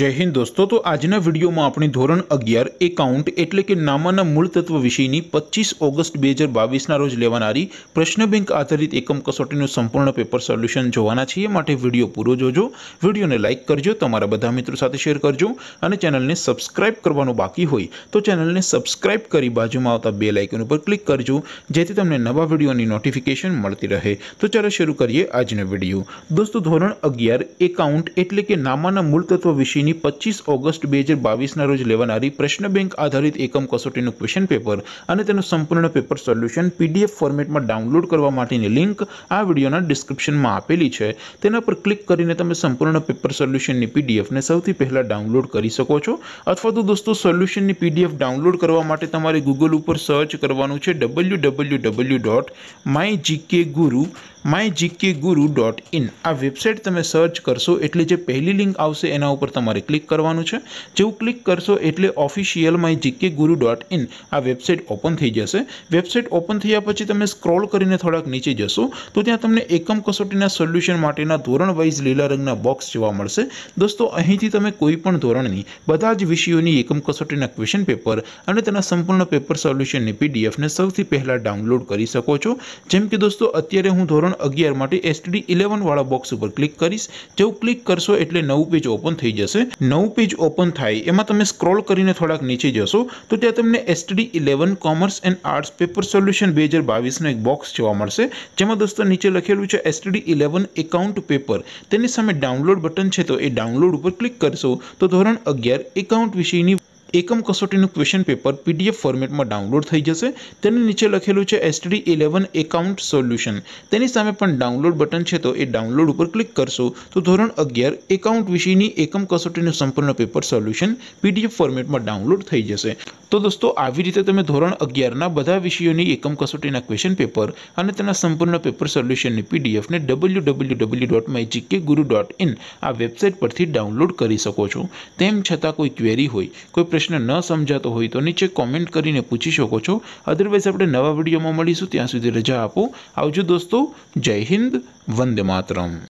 जय हिंद दोस्तों तो आज ना वीडियो में अपनी ધોરણ 11 એકાઉન્ટ એટલે કે નામાના મૂળ તત્વ વિષયની 25 ઓગસ્ટ 2022 ના રોજ લેવાણારી પ્રશ્ન બેંક આધારિત એકમ કસોટીનો સંપૂર્ણ પેપર સોલ્યુશન જોવાના છે માટે વિડિયો પૂરો જોજો વિડિયોને લાઈક કરજો તમારા બધા મિત્રો સાથે શેર કરજો અને ચેનલને સબ્સ્ક્રાઇબ કરવાનો બાકી હોય તો ચેનલને સબ્સ્ક્રાઇબ કરી બાજુમાં આવતા બેલ આઇકન ઉપર ક્લિક કરજો જેથી તમને નવા વીડિયોની નોટિફિકેશન મળતી રહે તો ચલો શરૂ કરીએ આજનો વિડિયો दोस्तों ધોરણ 11 એકાઉન્ટ એટલે કે નામાના મૂળ તત્વ એસએસસીની પચીસ ઓગસ્ટ બે હજાર બાવીસના રોજ લેવાનારી પ્રશ્ન બેંક આધારિત એકમ કસોટીનું ક્વેશ્ચન પેપર અને તેનું સંપૂર્ણ પેપર સોલ્યુશન પીડીએફ ફોર્મેટમાં ડાઉનલોડ કરવા માટેની લિંક આ વિડીયોના ડિસ્ક્રિપ્શનમાં આપેલી છે તેના પર ક્લિક કરીને તમે સંપૂર્ણ પેપર સોલ્યુશનની પીડીએફને સૌથી પહેલાં ડાઉનલોડ કરી શકો છો અથવા તો દોસ્તો સોલ્યુશનની પીડીએફ ડાઉનલોડ કરવા માટે તમારે ગૂગલ ઉપર સર્ચ કરવાનું છે W W W dot my GK Guru mygkguru.in આ વેબસાઈટ તમે સર્ચ કરશો એટલે જે પહેલી લિંક આવશે એના ઉપર તમારે ક્લિક કરવાનું છે જેવું ક્લિક કરશો એટલે ઓફિશિયલ mygkguru.in આ વેબસાઈટ ઓપન થઈ જશે વેબસાઈટ ઓપન થયા પછી તમે સ્ક્રોલ કરીને થોડક નીચે જશો તો ત્યાં તમને એકમ કસોટીના સોલ્યુશન માટેના ધોરણ वाइज લેલરંગના બોક્સ જોવા મળશે દોસ્તો અહીંથી તમે કોઈ પણ ધોરણની બધા જ વિષયોની એકમ કસોટીના ક્વેશ્ચન પેપર અને તેના સંપૂર્ણ પેપર સોલ્યુશનની પીડીએફ ને સૌથી પહેલા ડાઉનલોડ કરી શકો છો જેમ કે દોસ્તો અત્યારે હું ધોરણ 11 માટે STD 11 વાળો બોક્સ ઉપર ક્લિક કરશો જેઉ ક્લિક કરશો એટલે નવું પેજ ઓપન થઈ જશે નવું પેજ ઓપન થાય એમાં તમે સ્ક્રોલ કરીને થોડાક નીચે જશો તો જે તમને STD 11 commerce and arts paper solution 2022 નું એક બોક્સ જોવા મળશે જેમ કે દોસ્તો નીચે લખેલું છે STD 11 એકાઉન્ટ પેપર તેની સામે ડાઉનલોડ બટન છે તો એ ડાઉનલોડ ઉપર ક્લિક કરશો તો ધોરણ 11 એકાઉન્ટ વિષયની એકમ કસોટી નું ક્વેશ્ચન પેપર પીડીએફ ફોર્મેટમાં ડાઉનલોડ થઈ જશે તેની નીચે લખેલું છે STD 11 એકાઉન્ટ સોલ્યુશન તેની સામે પણ ડાઉનલોડ બટન છે તો એ ડાઉનલોડ ઉપર ક્લિક કરશું તો ધોરણ 11 એકાઉન્ટ વિષયની એકમ કસોટી નું સંપૂર્ણ પેપર સોલ્યુશન પીડીએફ ફોર્મેટમાં ડાઉનલોડ થઈ જશે તો દોસ્તો આવી રીતે તમે ધોરણ 11 ના બધા વિષયોની એકમ કસોટી ના ક્વેશ્ચન પેપર અને તેના સંપૂર્ણ પેપર સોલ્યુશન ની પીડીએફ ને www.mygkguru.in આ વેબસાઈટ પરથી ડાઉનલોડ કરી શકો છો તેમ છતાં કોઈ ક્વેરી હોય કોઈ ન ન સમજાતો હોય તો નીચે કમેન્ટ કરીને પૂછી શકો છો અધરવેઝ આપણે નવા વિડિયોમાં મળીશું ત્યાં સુધી લેજા આપો આવજો દોસ્તો જય હિન્દ વંદે માતરમ